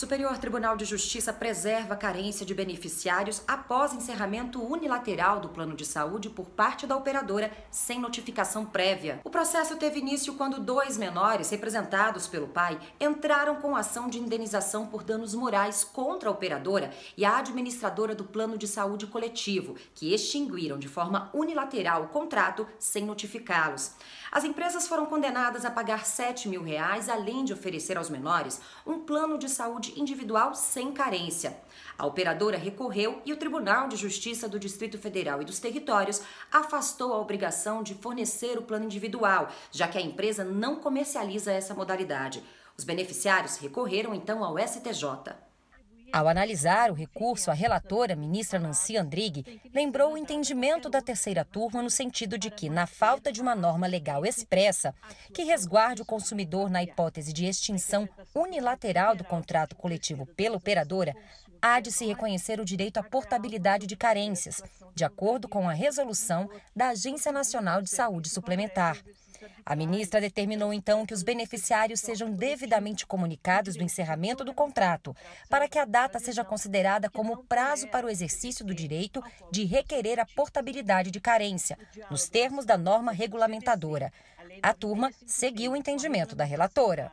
Superior Tribunal de Justiça preserva a carência de beneficiários após encerramento unilateral do plano de saúde por parte da operadora sem notificação prévia. O processo teve início quando dois menores, representados pelo pai, entraram com ação de indenização por danos morais contra a operadora e a administradora do plano de saúde coletivo, que extinguiram de forma unilateral o contrato sem notificá-los. As empresas foram condenadas a pagar 7 mil reais, além de oferecer aos menores um plano de saúde saúde individual sem carência. A operadora recorreu e o Tribunal de Justiça do Distrito Federal e dos Territórios afastou a obrigação de fornecer o plano individual, já que a empresa não comercializa essa modalidade. Os beneficiários recorreram então ao STJ. Ao analisar o recurso, a relatora, ministra Nancy Andrighi, lembrou o entendimento da terceira turma no sentido de que, na falta de uma norma legal expressa que resguarde o consumidor na hipótese de extinção unilateral do contrato coletivo pela operadora, há de se reconhecer o direito à portabilidade de carências, de acordo com a resolução da Agência Nacional de Saúde Suplementar. A ministra determinou então que os beneficiários sejam devidamente comunicados do encerramento do contrato, para que a data seja considerada como prazo para o exercício do direito de requerer a portabilidade de carência, nos termos da norma regulamentadora. A turma seguiu o entendimento da relatora.